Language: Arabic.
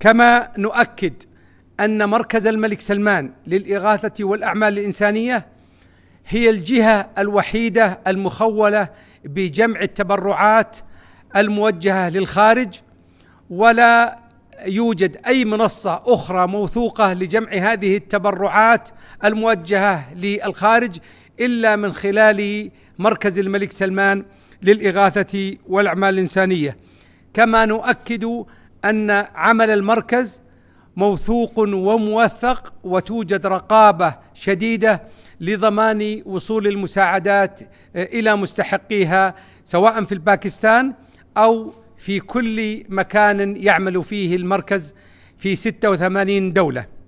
كما نؤكد ان مركز الملك سلمان للاغاثه والاعمال الانسانيه هي الجهه الوحيده المخوله بجمع التبرعات الموجهه للخارج ولا يوجد اي منصه اخرى موثوقه لجمع هذه التبرعات الموجهه للخارج الا من خلال مركز الملك سلمان للاغاثه والاعمال الانسانيه كما نؤكد ان عمل المركز موثوق وموثق وتوجد رقابه شديده لضمان وصول المساعدات آه، الى مستحقيها سواء في الباكستان او في كل مكان يعمل فيه المركز في 86 دوله